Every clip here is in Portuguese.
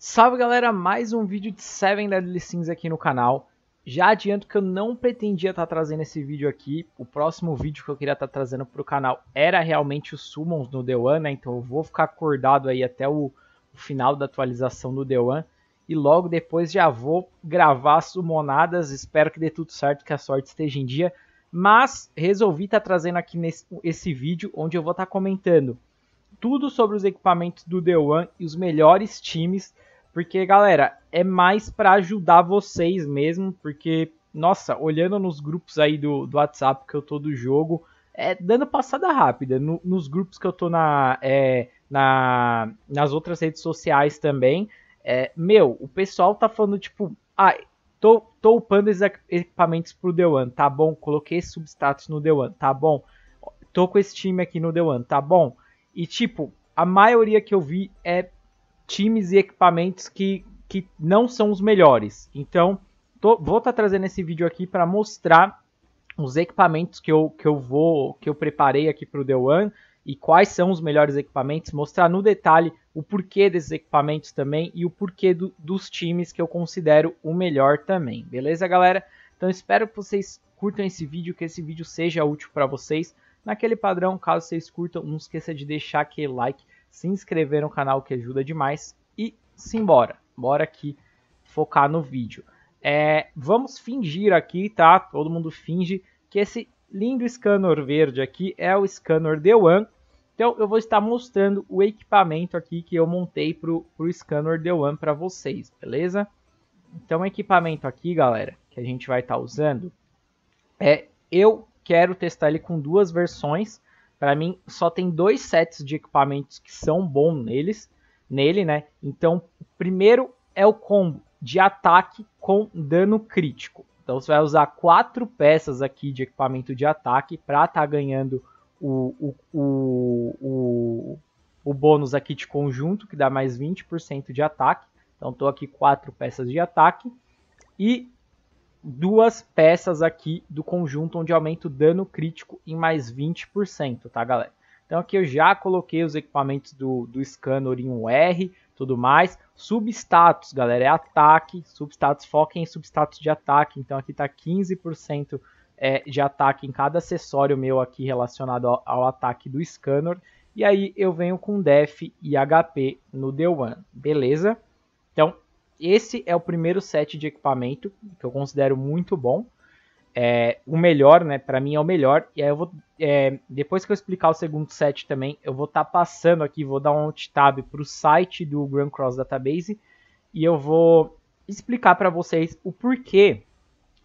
Salve galera, mais um vídeo de Seven Deadly Sins aqui no canal. Já adianto que eu não pretendia estar tá trazendo esse vídeo aqui. O próximo vídeo que eu queria estar tá trazendo para o canal era realmente os summons no The One, né? Então eu vou ficar acordado aí até o, o final da atualização do The One. E logo depois já vou gravar as summonadas. Espero que dê tudo certo, que a sorte esteja em dia. Mas resolvi estar tá trazendo aqui nesse, esse vídeo onde eu vou estar comentando tudo sobre os equipamentos do The One e os melhores times porque, galera, é mais para ajudar vocês mesmo, porque, nossa, olhando nos grupos aí do, do WhatsApp que eu tô do jogo, é dando passada rápida. No, nos grupos que eu tô na, é, na, nas outras redes sociais também, é, meu, o pessoal tá falando, tipo, ai tô, tô upando esses equipamentos pro The One, tá bom? Coloquei esse substatus no The One, tá bom? Tô com esse time aqui no The One, tá bom? E, tipo, a maioria que eu vi é times e equipamentos que, que não são os melhores. Então, tô, vou estar tá trazendo esse vídeo aqui para mostrar os equipamentos que eu, que eu vou que eu preparei aqui para o The One e quais são os melhores equipamentos, mostrar no detalhe o porquê desses equipamentos também e o porquê do, dos times que eu considero o melhor também. Beleza, galera? Então espero que vocês curtam esse vídeo, que esse vídeo seja útil para vocês. Naquele padrão, caso vocês curtam, não esqueça de deixar aquele like se inscrever no canal que ajuda demais e simbora. Bora aqui focar no vídeo. É, vamos fingir aqui, tá? Todo mundo finge que esse lindo scanner verde aqui é o scanner The One. Então eu vou estar mostrando o equipamento aqui que eu montei para o scanner The One para vocês, beleza? Então o equipamento aqui, galera, que a gente vai estar tá usando é eu quero testar ele com duas versões, para mim, só tem dois sets de equipamentos que são bons neles, nele, né? Então, o primeiro é o combo de ataque com dano crítico. Então, você vai usar quatro peças aqui de equipamento de ataque para estar tá ganhando o, o, o, o, o bônus aqui de conjunto, que dá mais 20% de ataque. Então, estou aqui quatro peças de ataque. E duas peças aqui do conjunto onde aumenta o dano crítico em mais 20%, tá galera? Então aqui eu já coloquei os equipamentos do, do Scanner em 1R, tudo mais. Substatus, galera, é ataque, substatus, foquem em substatus de ataque, então aqui tá 15% é, de ataque em cada acessório meu aqui relacionado ao, ao ataque do Scanner. E aí eu venho com Def e HP no The One, beleza? Então esse é o primeiro set de equipamento que eu considero muito bom. É, o melhor, né? Para mim é o melhor. E aí eu vou. É, depois que eu explicar o segundo set também, eu vou estar tá passando aqui, vou dar um alt tab para o site do Grand Cross Database e eu vou explicar para vocês o porquê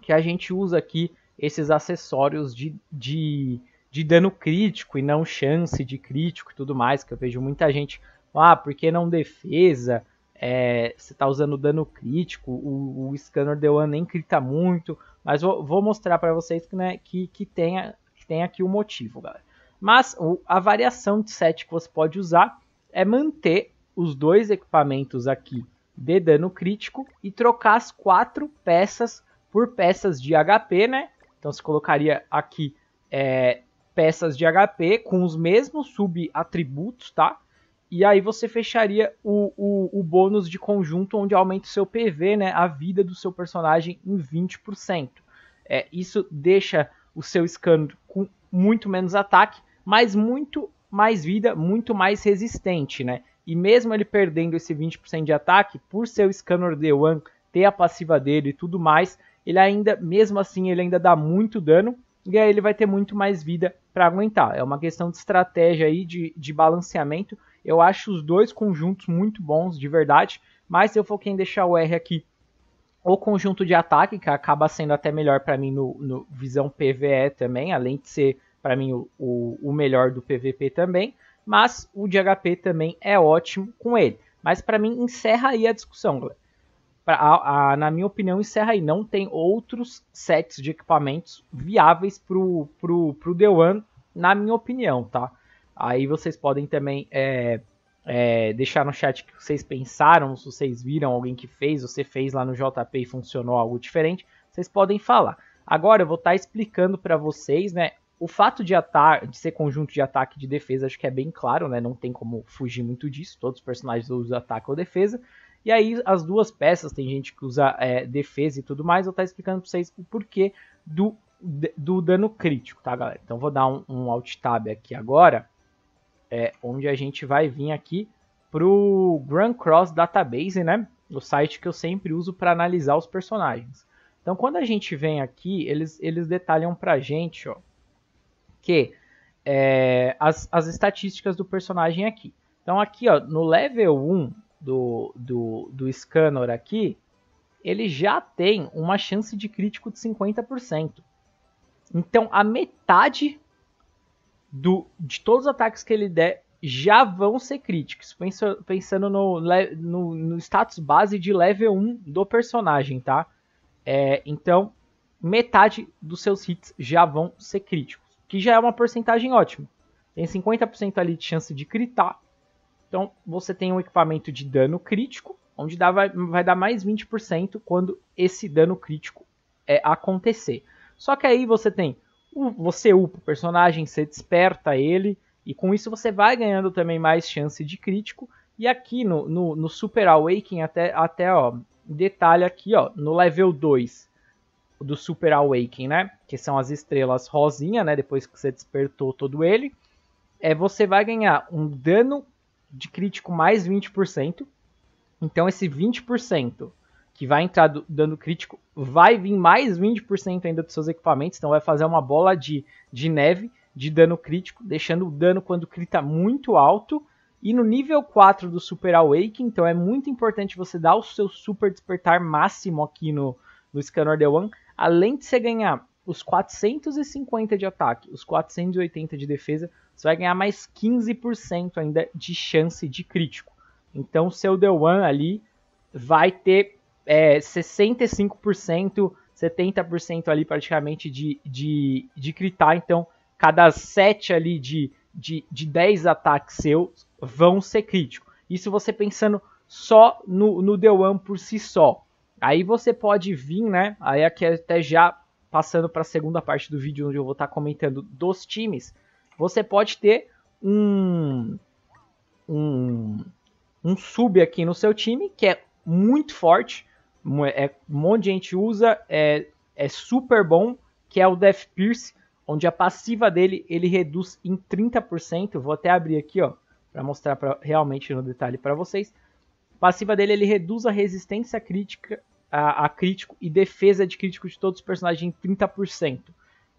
que a gente usa aqui esses acessórios de, de, de dano crítico e não chance de crítico e tudo mais, que eu vejo muita gente, ah, por que não defesa? é, você tá usando dano crítico, o, o scanner de One nem crita muito, mas vou, vou mostrar para vocês que, né, que, que, tenha, que tem aqui o um motivo, galera. Mas a variação de set que você pode usar é manter os dois equipamentos aqui de dano crítico e trocar as quatro peças por peças de HP, né? Então você colocaria aqui é, peças de HP com os mesmos sub-atributos, tá? E aí você fecharia o, o, o bônus de conjunto, onde aumenta o seu PV, né, a vida do seu personagem em 20%. É, isso deixa o seu scan com muito menos ataque, mas muito mais vida, muito mais resistente, né? E mesmo ele perdendo esse 20% de ataque, por seu Scanner D1 ter a passiva dele e tudo mais, ele ainda, mesmo assim, ele ainda dá muito dano, e aí ele vai ter muito mais vida para aguentar. É uma questão de estratégia aí, de, de balanceamento, eu acho os dois conjuntos muito bons, de verdade. Mas eu for quem deixar o R aqui. O conjunto de ataque, que acaba sendo até melhor para mim no, no, visão PVE também, além de ser para mim o, o, o melhor do PVP também. Mas o de HP também é ótimo com ele. Mas para mim encerra aí a discussão, galera. A, a, na minha opinião, encerra aí. Não tem outros sets de equipamentos viáveis pro, pro, pro The One, na minha opinião, tá? Aí vocês podem também é, é, deixar no chat o que vocês pensaram, se vocês viram alguém que fez, você fez lá no JP e funcionou algo diferente, vocês podem falar. Agora eu vou estar tá explicando para vocês, né? O fato de, de ser conjunto de ataque e de defesa, acho que é bem claro, né? Não tem como fugir muito disso. Todos os personagens usam ataque ou defesa. E aí, as duas peças, tem gente que usa é, defesa e tudo mais. Eu vou estar tá explicando para vocês o porquê do, do dano crítico, tá, galera? Então, vou dar um, um alt tab aqui agora é, onde a gente vai vir aqui para o Grand Cross Database, né? O site que eu sempre uso para analisar os personagens. Então, quando a gente vem aqui, eles, eles detalham para a gente ó, que é, as, as estatísticas do personagem aqui. Então, aqui ó, no level 1 do, do, do Scanner aqui, ele já tem uma chance de crítico de 50%. Então, a metade do, de todos os ataques que ele der já vão ser críticos. Pensa, pensando no, no, no, status base de level 1 do personagem, tá? É, então, metade dos seus hits já vão ser críticos. Que já é uma porcentagem ótima. Tem 50% ali de chance de critar. Então, você tem um equipamento de dano crítico, onde dá, vai, vai dar mais 20% quando esse dano crítico é, acontecer. Só que aí você tem você upa o personagem, você desperta ele, e com isso você vai ganhando também mais chance de crítico. E aqui no, no, no Super Awakening, até, até ó, detalhe aqui, ó, no level 2 do Super Awakening, né? Que são as estrelas rosinha, né? Depois que você despertou todo ele. É, você vai ganhar um dano de crítico mais 20%. Então esse 20% que vai entrar do, dando crítico, vai vir mais 20% ainda dos seus equipamentos, então vai fazer uma bola de, de neve de dano crítico, deixando o dano quando crita tá muito alto. E no nível 4 do Super Awake, então é muito importante você dar o seu Super Despertar máximo aqui no, no Scanner The One, além de você ganhar os 450 de ataque, os 480 de defesa, você vai ganhar mais 15% ainda de chance de crítico. Então, seu The One ali vai ter é, 65%, 70% ali praticamente de, de, de critar. Então, cada 7 ali de, de, de 10 ataques seus vão ser críticos. Isso você pensando só no, no The One por si só. Aí você pode vir, né? Aí aqui é até já passando para a segunda parte do vídeo, onde eu vou estar tá comentando dos times. Você pode ter um, um, um sub aqui no seu time, que é muito forte é, um monte de gente usa, é, é super bom, que é o Death Pierce, onde a passiva dele ele reduz em 30%. Vou até abrir aqui, ó, para mostrar pra, realmente no detalhe para vocês. A passiva dele ele reduz a resistência crítica a, a, crítico e defesa de crítico de todos os personagens em 30%.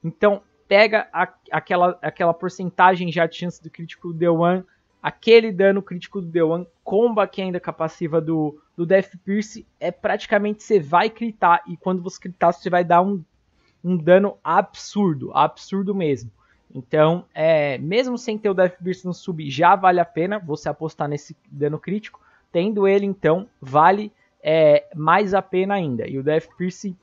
Então, pega a, aquela, aquela porcentagem já de chance do crítico D1 aquele dano crítico do Dewan comba que ainda com a passiva do, do Death Pierce, é praticamente você vai critar, e quando você critar, você vai dar um, um dano absurdo, absurdo mesmo. Então, é, mesmo sem ter o Death Pierce no sub, já vale a pena você apostar nesse dano crítico. Tendo ele, então, vale é, mais a pena ainda. E o Death Pierce,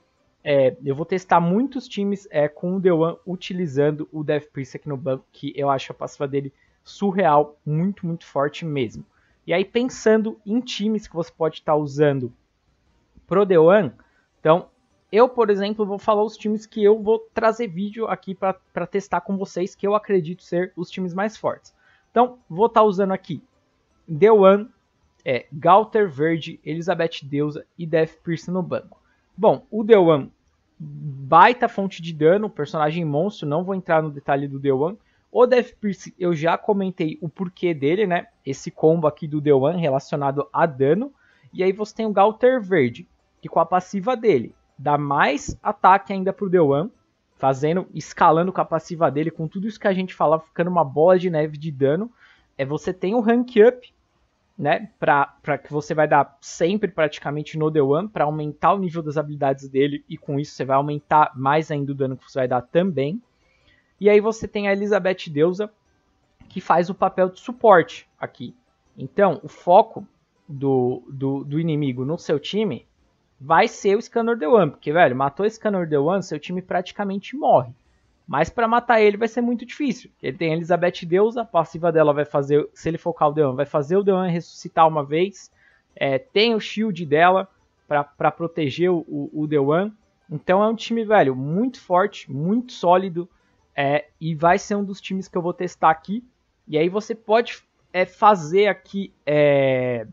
é, eu vou testar muitos times é, com o Dewan utilizando o Death Pierce aqui no banco, que eu acho a passiva dele surreal, muito, muito forte mesmo. E aí, pensando em times que você pode estar tá usando pro The One, então eu, por exemplo, vou falar os times que eu vou trazer vídeo aqui para testar com vocês, que eu acredito ser os times mais fortes. Então, vou estar tá usando aqui The One, é, Galter Verde, Elizabeth Deusa e Death Pierce no banco. Bom, o The One, baita fonte de dano, personagem monstro, não vou entrar no detalhe do The One, o Death Pierce eu já comentei o porquê dele, né? Esse combo aqui do One relacionado a dano. E aí você tem o Galter Verde, que com a passiva dele dá mais ataque ainda pro Dewan, fazendo, escalando com a passiva dele, com tudo isso que a gente fala, ficando uma bola de neve de dano. É você tem o rank up, né? Pra, pra que você vai dar sempre praticamente no One, para aumentar o nível das habilidades dele, e com isso você vai aumentar mais ainda o dano que você vai dar também. E aí você tem a Elizabeth Deusa, que faz o papel de suporte aqui. Então, o foco do, do, do inimigo no seu time vai ser o Scanner The One, porque, velho, matou o Scanner The One, seu time praticamente morre. Mas para matar ele vai ser muito difícil. Ele tem a Elizabeth Deusa, a passiva dela vai fazer, se ele focar o The One, vai fazer o The One ressuscitar uma vez. É, tem o shield dela para proteger o, o, o The One. Então é um time, velho, muito forte, muito sólido. É, e vai ser um dos times que eu vou testar aqui. E aí você pode é, fazer aqui é,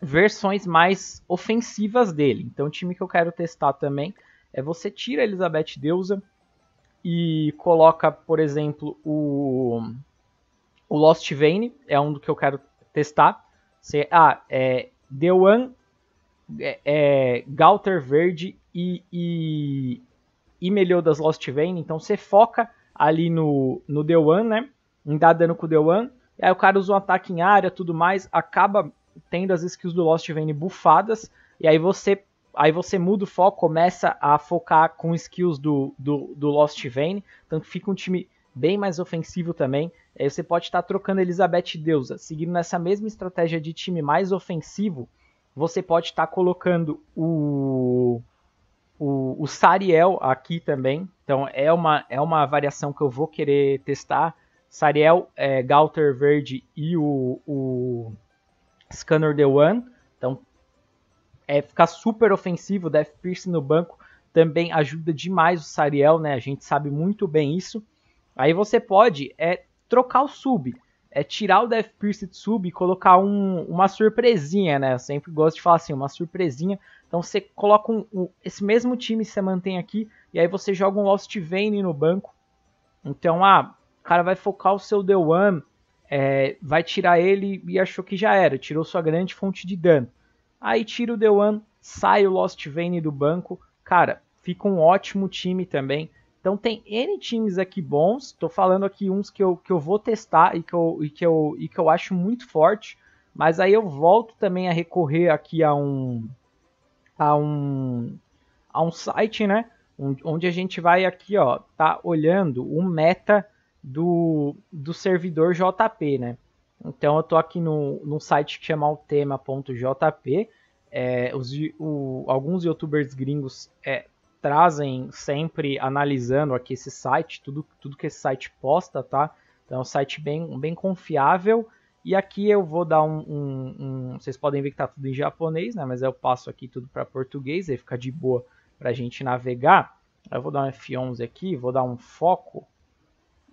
versões mais ofensivas dele. Então, o time que eu quero testar também é você tira a Elizabeth Deusa e coloca, por exemplo, o, o Lost Vane, é um do que eu quero testar. Você, ah, é, One, é, é, Galter Verde e, e e Meliodas Lost Vein, então você foca ali no, no The One, né? Em dar dano com o The One, aí o cara usa um ataque em área tudo mais, acaba tendo as skills do Lost Vein bufadas, e aí você aí você muda o foco, começa a focar com skills do, do, do Lost Vein, então fica um time bem mais ofensivo também. Aí você pode estar trocando Elizabeth Deusa, seguindo nessa mesma estratégia de time mais ofensivo, você pode estar colocando o o, o Sariel aqui também, então é uma, é uma variação que eu vou querer testar. Sariel, é, Galter Verde e o, o Scanner The One. Então é ficar super ofensivo, Death Pierce no banco também ajuda demais o Sariel, né? A gente sabe muito bem isso. Aí você pode é trocar o sub, é tirar o Death Pierce de sub e colocar um, uma surpresinha, né? Eu sempre gosto de falar assim, uma surpresinha então você coloca um, um, esse mesmo time você mantém aqui e aí você joga um Lost Vane no banco. Então, ah, o cara vai focar o seu The One, é, vai tirar ele e achou que já era, tirou sua grande fonte de dano. Aí tira o The One, sai o Lost Vane do banco, cara, fica um ótimo time também. Então tem N times aqui bons, estou falando aqui uns que eu, que eu vou testar e que eu, e, que eu, e que eu acho muito forte, mas aí eu volto também a recorrer aqui a um, a um, a um site, né? Onde a gente vai aqui, ó, tá olhando o meta do, do servidor JP, né? Então eu tô aqui no, no site que chama altema.jp. É, os, o, alguns youtubers gringos é, trazem sempre analisando aqui esse site, tudo, tudo que esse site posta, tá? Então é um site bem, bem confiável e aqui eu vou dar um, um, um, Vocês podem ver que tá tudo em japonês, né? Mas eu passo aqui tudo para português, aí fica de boa para a gente navegar. Eu vou dar um F11 aqui, vou dar um foco.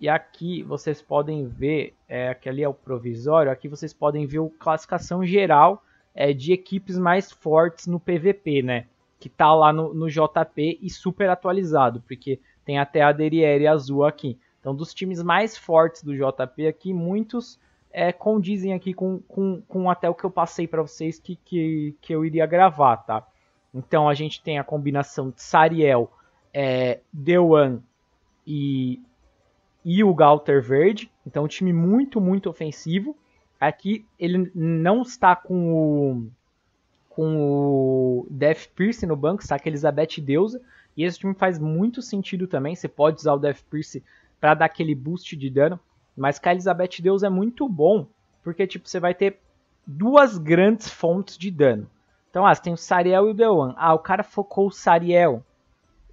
E aqui vocês podem ver, é, que ali é o provisório, aqui vocês podem ver a classificação geral é, de equipes mais fortes no PVP, né? Que tá lá no, no JP e super atualizado, porque tem até a Deriere azul aqui. Então dos times mais fortes do JP aqui, muitos é, condizem aqui com, com, com até o que eu passei para vocês que, que, que eu iria gravar, tá? Então a gente tem a combinação de Sariel, é, Dewan e, e o Galter Verde. Então um time muito, muito ofensivo. Aqui ele não está com o, com o Death Pierce no banco, está com a Elizabeth Deusa. E esse time faz muito sentido também. Você pode usar o Death Pierce para dar aquele boost de dano. Mas a Elizabeth Deus é muito bom, porque tipo, você vai ter duas grandes fontes de dano. Então, ah, você tem o Sariel e o Dewan. Ah, o cara focou o Sariel.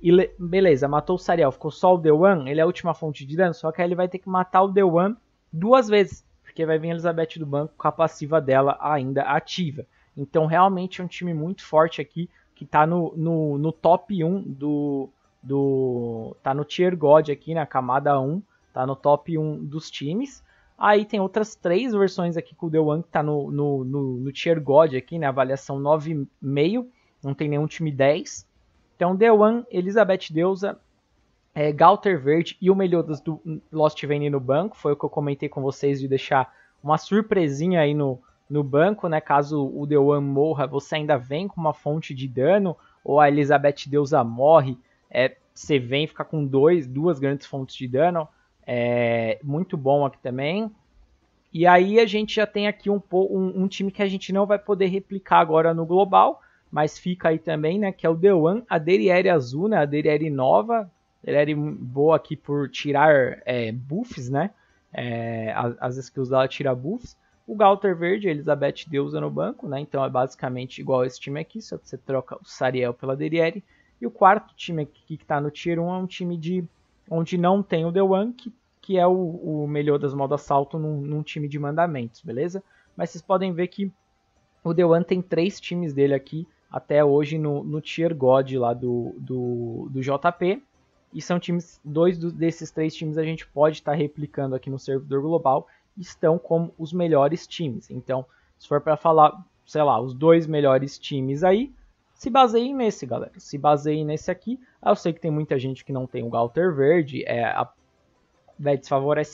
E beleza, matou o Sariel, ficou só o Dewan, ele é a última fonte de dano, só que aí ele vai ter que matar o Dewan duas vezes, porque vai vir a Elizabeth do banco com a passiva dela ainda ativa. Então realmente é um time muito forte aqui, que tá no, no, no top 1 do, do... tá no Tier God aqui, na camada 1 Tá no top 1 dos times. Aí tem outras três versões aqui com o The One que tá no, no, no, no Tier God aqui, né? Avaliação 9,5. Não tem nenhum time 10. Então, The One, Elizabeth Deusa, é, Galter Verde e o Meliodas do Lost Vane no banco. Foi o que eu comentei com vocês de deixar uma surpresinha aí no, no banco, né? Caso o The One morra, você ainda vem com uma fonte de dano. Ou a Elizabeth Deusa morre, é, você vem ficar com dois, duas grandes fontes de dano é, muito bom aqui também. E aí a gente já tem aqui um, um, um, time que a gente não vai poder replicar agora no global, mas fica aí também, né? Que é o The One, a Deriere Azul, né? A Deriere Nova. Deriere boa aqui por tirar é, buffs, né? É, as, as skills dela é tira buffs. O Galter Verde, Elizabeth Deusa no banco, né? Então é basicamente igual esse time aqui, só que você troca o Sariel pela Deriere. E o quarto time aqui que está no Tier 1 é um time de onde não tem o The One, que, que é o, o melhor das modas salto num, num, time de mandamentos, beleza? Mas vocês podem ver que o The One tem três times dele aqui até hoje no, no Tier God lá do, do, do JP. E são times, dois do, desses três times a gente pode estar tá replicando aqui no servidor global, estão como os melhores times. Então, se for para falar, sei lá, os dois melhores times aí, se baseie nesse, galera. Se baseie nesse aqui. Ah, eu sei que tem muita gente que não tem o Galter Verde. É, a né,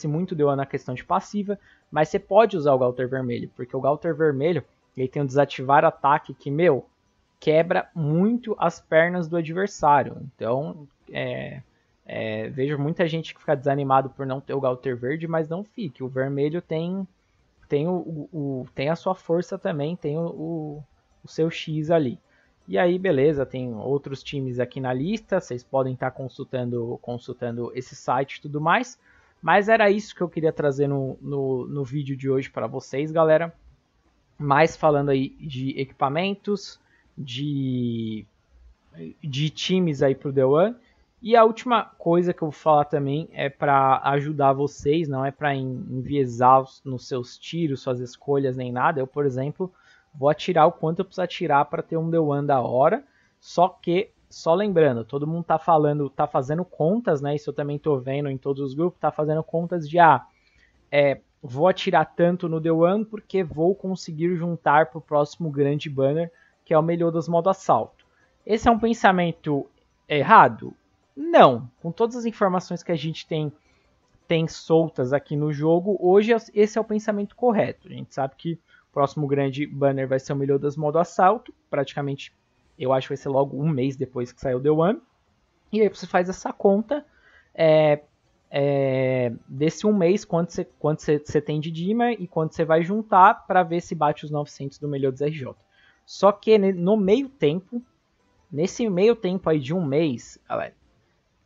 muito deu na questão de passiva. Mas você pode usar o Galter Vermelho. Porque o Galter Vermelho ele tem o um desativar ataque que, meu, quebra muito as pernas do adversário. Então, é, é, vejo muita gente que fica desanimado por não ter o Galter Verde. Mas não fique. O vermelho tem, tem, o, o tem a sua força também. Tem o, o, o seu X ali. E aí, beleza, tem outros times aqui na lista, vocês podem estar tá consultando, consultando esse site e tudo mais. Mas era isso que eu queria trazer no, no, no vídeo de hoje para vocês, galera. Mais falando aí de equipamentos, de, de times aí para o The One. E a última coisa que eu vou falar também é para ajudar vocês, não é para enviesar os, nos seus tiros, suas escolhas, nem nada. Eu, por exemplo, Vou atirar o quanto eu preciso atirar para ter um The One da hora. Só que, só lembrando, todo mundo tá falando, tá fazendo contas, né? Isso eu também tô vendo em todos os grupos, tá fazendo contas de ah, é, vou atirar tanto no The One porque vou conseguir juntar pro próximo grande banner, que é o Meliodas modo assalto. Esse é um pensamento errado? Não. Com todas as informações que a gente tem tem soltas aqui no jogo, hoje é, esse é o pensamento correto. A gente sabe que próximo grande banner vai ser o Milhou das Modo Assalto, praticamente eu acho que vai ser logo um mês depois que saiu The One. E aí você faz essa conta é, é, desse um mês, quanto você, quanto você, tem de Dima e quanto você vai juntar para ver se bate os 900 do melhor dos RJ. Só que no meio tempo, nesse meio tempo aí de um mês, galera,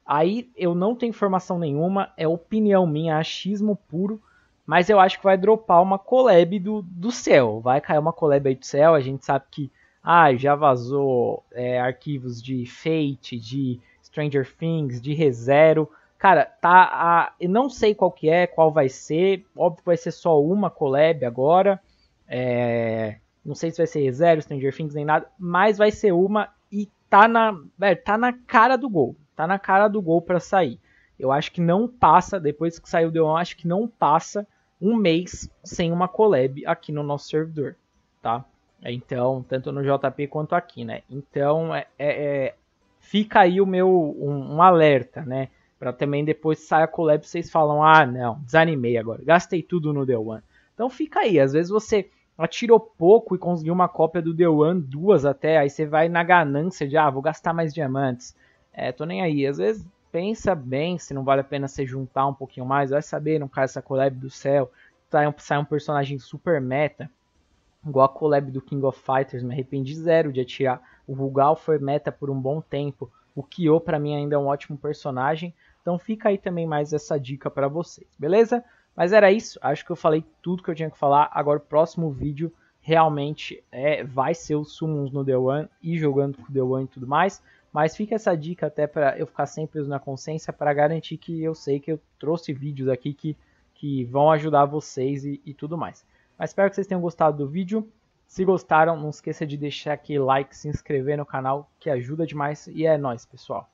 aí eu não tenho informação nenhuma, é opinião minha, achismo puro. Mas eu acho que vai dropar uma collab do, do céu. Vai cair uma collab aí do céu. A gente sabe que ah, já vazou é, arquivos de Fate, de Stranger Things, de ReZero. Cara, tá. A, eu não sei qual que é, qual vai ser. Óbvio que vai ser só uma collab agora. É, não sei se vai ser ReZero, Stranger Things, nem nada. Mas vai ser uma e tá na, é, tá na cara do gol. Tá na cara do gol para sair. Eu acho que não passa, depois que saiu o Deon, acho que não passa um mês sem uma collab aqui no nosso servidor, tá? É, então, tanto no JP quanto aqui, né? Então, é, é, é fica aí o meu um, um alerta, né? Para também depois sair a collab vocês falam: "Ah, não, desanimei agora. Gastei tudo no The One". Então fica aí, às vezes você atirou pouco e conseguiu uma cópia do The One, duas até, aí você vai na ganância de, ah, vou gastar mais diamantes. É, tô nem aí. Às vezes pensa bem se não vale a pena se juntar um pouquinho mais. Vai saber, não cai essa collab do céu. Sai um, sai um personagem super meta. Igual a collab do King of Fighters. Me arrependi zero de atirar. O Rugal foi meta por um bom tempo. O Kyo, para mim, ainda é um ótimo personagem. Então fica aí também mais essa dica para vocês, beleza? Mas era isso. Acho que eu falei tudo que eu tinha que falar. Agora o próximo vídeo realmente é vai ser os summons no The One e jogando com o The One e tudo mais. Mas fica essa dica até para eu ficar sempre na consciência para garantir que eu sei que eu trouxe vídeos aqui que, que vão ajudar vocês e, e tudo mais. Mas espero que vocês tenham gostado do vídeo. Se gostaram, não esqueça de deixar aqui like, se inscrever no canal, que ajuda demais. E é nóis, pessoal.